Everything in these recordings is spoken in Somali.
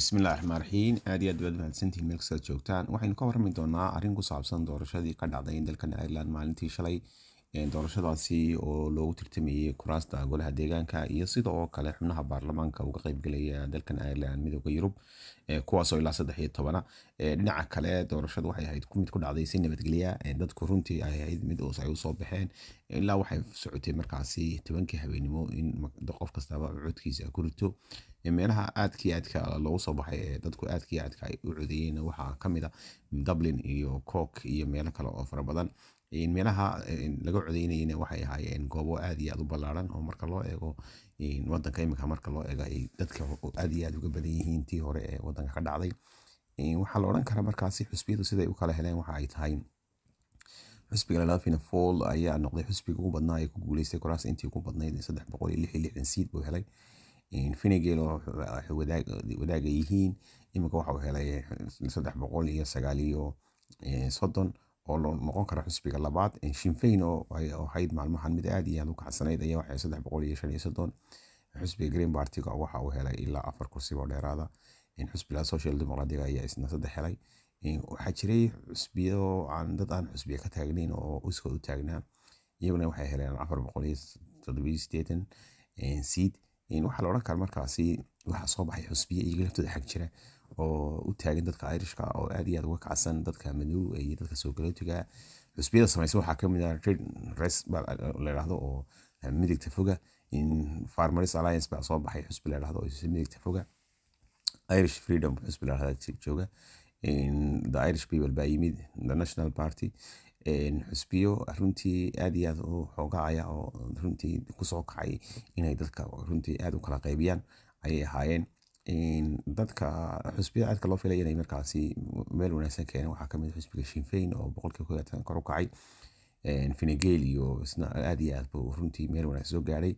bismillahi raxmaan raxiim aad iyo aad baad mahadsantihin meel kastaad joogtaan waxaynu ka warrami doonaa arrin ku saabsan doorashadii ka dhacday dalkan ireland maalintii shalay doorashadaasi oo loogu tirtamayey kuraasta golaha deegaanka iyo sidoo kale xubnaha baarlamaanka uga qeybgalaya dalkan ireland midooda yurub kuwaasoo ilaa saddex iyo tobana dhinaca kale doorashadu waxay ahayd mid ku dhacday si nabadgelya dadku runtii ay ahayd mid ay usoo baxeen ilaa waxay socotay markaasi tobankii habeenimo in qof kastaba codkiisa ku rito meelaha aadka iyo aadka loogu soo baxay ee dadku aadka aadka ay u codeeyeen waxaa kamida a dublin iyo cook iyo meelo kale oo farabadan meelaha laga codeynayna waxay ahaayeen goobo aad iyo aad u ballaaran oo marka loo eego waddanka iminka marka loo eego ay dadka aad iyo aad uga badan yihiin tii hore ee waddanka ka dhacday waxaa la odhan karaa markaasi xusbiyadu siday u kala heleen waxa ay tahay xusbiga lalafina fall ayaa noqday xusbiga ugu badnaa ee ku guuleystay koraas intii ugu badnayd saddex boqol iyo lix lixdan siid buu helay finagel oo wadaaga yihiin iminka waxau helay saddex boqol iyo sagaal iyo eh, soddon oo loo noqon kara xisbiga labaad shinfayn oo ahayd maalmahan mid aad iyo aad u kacsanayd ayaa waxay saddex boqol iyo shan iyo soddon xisbiga green partiga waxa uu helay ilaa afar kursiba oo dheeraada xisbiga social democratic ayaa isna saddex helay waxaa jiray xusbiya aan dad aan xusbiya ka taagnayn oo iskoo u taagnaa iyaguna waxay heleen afar boqol iyo toddobiyo sideetan eh, siid waxaa la odhan kara markaasi waxaa soo baxay xusbiya iyaga laftooda xag jira oo u taagan dadka irishka oo aad iyo aad uga kacsan dadka madow iyo dadka soogalotiga xusbiyada samaysa waxaa kamid ah layidhahdo oo midigta foga farmaris alliance baa soo baxay xusbi layidhahdo oo midigta foga irish freedom xusbi layidhahdo jooga the irish people baa yimid the national party xusbiyo runtii aad iyo aad u xoogacaya oo runtii kusoo kacay inay dadka runtii aad u kala qaybiyaan ayay ahaayeen dadka xusbiga aadka loo filay inay markaasi meel wanaagsan keeneen waxaa kamid ah xusbiga shinfeyn oo boqolkiiba koow kor u kacay finageel iyo isna aad iyo aad buu runtii meel wanaagsan soo gaadhay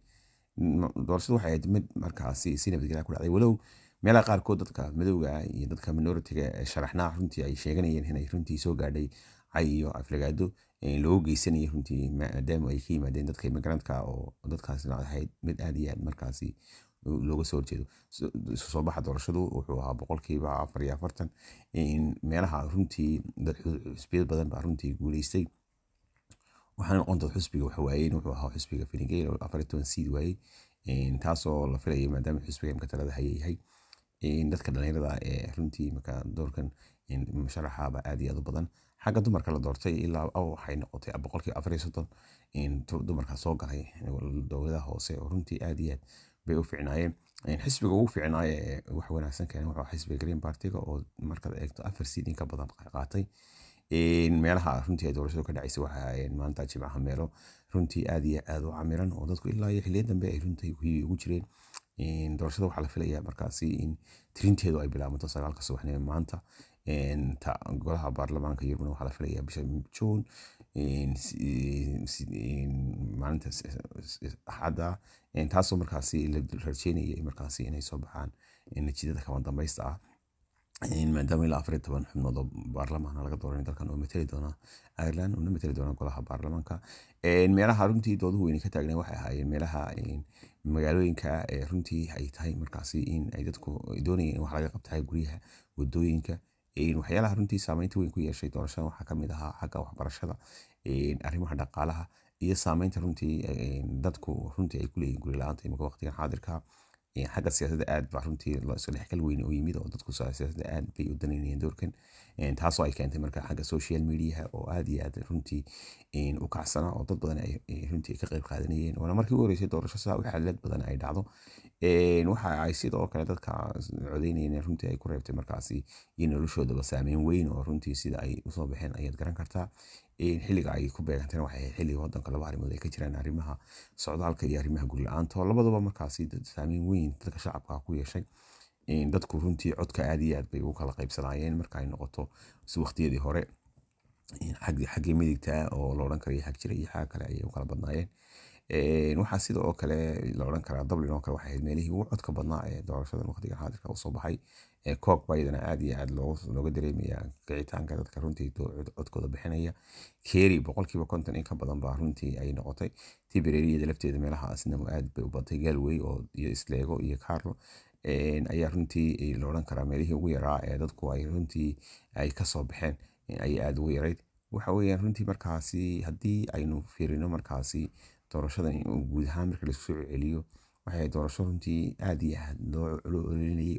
doorashadu waxay ahayd mid markaasi si nabadgelya ku dhacday walow meelaha qaarkood dadka madowga iyo dadka minoritiga sharaxnaa runtii ay sheeganayeen inay runtii soo gaadhay cay iyo aflagaado loogu geysanayo runtii maadaama ay ka yimaadeen dadka immigrantka oo dadkaasna ahayd mid aad iyo aad markaasi looga soo horjeedo soo baxa doorashadu wuxuu ahaa boqolkiiba afar iyo afartan meelaha runtii xusbiyad badan baa runtii guuleystay waxaana noqon doon xusbiga waxa wuxuu ahaa xusbiga filingeyn oo afar iyo toban seed waayey taasoo la filayay maadaama xusbiga imka talada hayayahay dadka dhalinyarada ee runtii marka doorkan sharaxaba aad iyo aad u badan xagga dumarka la doortay ilaa waxay noqotay boqolkiiba afar iyo soddon dumarka soo galay dowladaha hoose oo runtii aad iyo aad bay u fiicnaayeen xisbiga ugu fiicnaaye ee wax wanaagsan keenay wuxuu xisbiga green bartiga oo markaad eegto afar siid inka badan qaatay meelaha runtii ay doorashadu ka dhacaysa waxa ahaayeen maanta jimcaha meelo runtii aad iyo aad u camiran oo dadku ilaa iyo xilliya dambe ay runtii hiyay ugu jireen doorashada waxaa la filayaa markaasi in tirinteedu ay bilaabanto sagaalka subaxnimo maanta golaha baarlamaanka yurban waxaa la filayaa bisha juun maalinta axadda taasoo markaasi la rajeynaya markaasi inay soo baxaan natiijada kama dambaysta ah maadaama ilaa afariyo toban xubnood oo baarlamaana laga dooranay dalkan oo matali doona ireland una matali doona golaha baarlamaanka meelaha runtii dooduhu inay ka taagneen waxay ahaayeen meelaha magaalooyinka runtii ay tahay markaasi in ay dadku doonayeen wax laga qabtahay guryaha wadooyinka waxyaalaha runtii saameynta weyn ku yeeshay doorashada waxaa kamid ahaa xagga waxbarashada arrimaha dhaqaalaha iyo saameynta runtii dadku runtii ay ku leeyihin guri la-aanta imika waqtigan xaadirka xagga siyaasada aad ba runtii isdhexgal weyn u yimid oo dadku siyaasadda aad bay u danaynayeen doorkan taasoo ay keentay marka xagga social mediaha oo aad iyo aad runtii u kacsana oo dad badan runtii ka qayb qaadanayeen oona markii u horeysay doorasho saa xalad badan ay dhacdo waxa ay sidoo kale dadka codeynayeen runtii ay ku reebtay markaasi iyo noloshoodaba saameyn weyn oo runtii sida ay usoo baxeen ayaad garan kartaa xiliga ay ku beeganteen waxay ahayd xilliga wadanka laba arrimood ay ka jiraan arrimaha socdaalka iyo arrimaha la aanta oo labadaba markaasi saameyn weyn dadka shacabka ku yeeshay dadku runtii codka aad iyo aad bay ugu kala qaybsanaayeen marka ay noqoto waqtiyadii hore xaggii midigta ah oo la odhan karayo xag jira iyo xaga kale ayay u kala badnaayeen waxaa sida oo kale la oran karaa dublin oo kale waxay ahayd meelihii ugu codka badnaa ee doorashada waqtiga xaadirka usoo baxay coog baa iyadana aad iyo aad looga dareemaya kicitaanka dadka runtii codkooda bixinaya keri boqolkiiba konton in ka badan baa runtii ay noqotay tibereriyada lafteeda meelaha asnamu aad bay u batay galway oo iyo isleego iyo carlo ayaa runtii la odhan karaa meelihii ugu yaraa ee dadku ay runtii ay kasoo baxeen ayay aada ugu yarayd waxa weeyaan runtii markaasi haddii aynu fiirino markaasi doorashada oo guud ahaan marka laisku soo celiyo waxay ahayd doorasho runtii aad iyo aad loo culo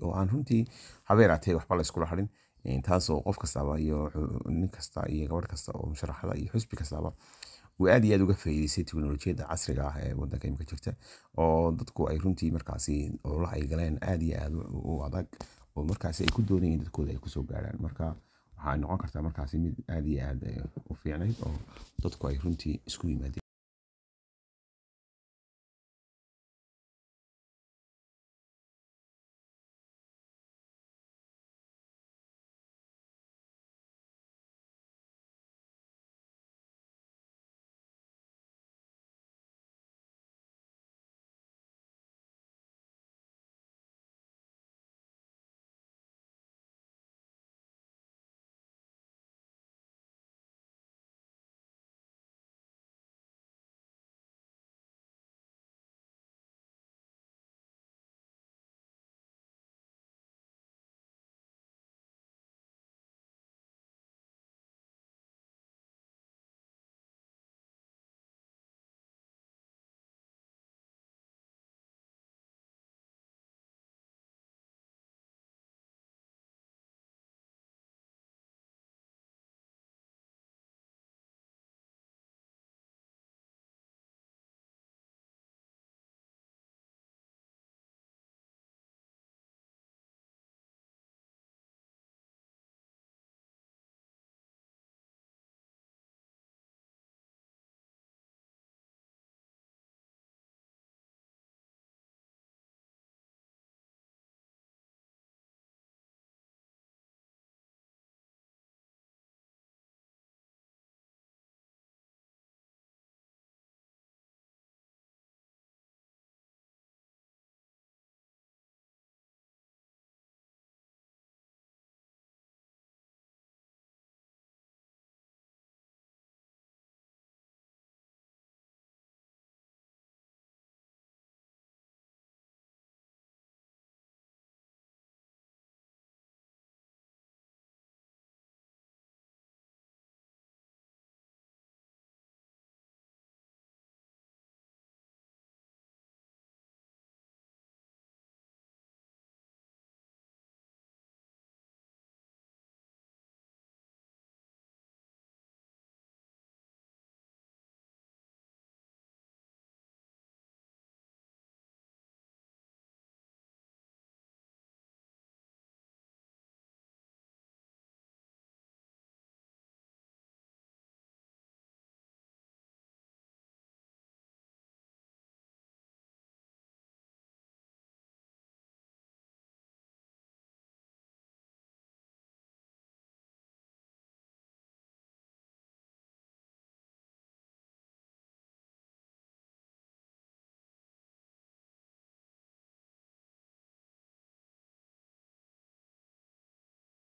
oo aan runtii habeer atay waxba la harin taasoo qof kastaba iyo nin kasta iyo gabadh kasta oo musharaxada iyo xusbi kastaba uu aad iyo aad uga faa'iideystay teknolojiyadda casriga ah ee waddanka imika jirta oo dadku ay runtii markaasi ololaha ay galeen aad iyo aad u adag oo markaasi ay ku doonayeen dadkooda ay kusoo gaaraan marka waxaa noqon kartaa markaasi mid aad iyo aad eh, u fiicnayd oo dadku ay runtii isku yimaadeen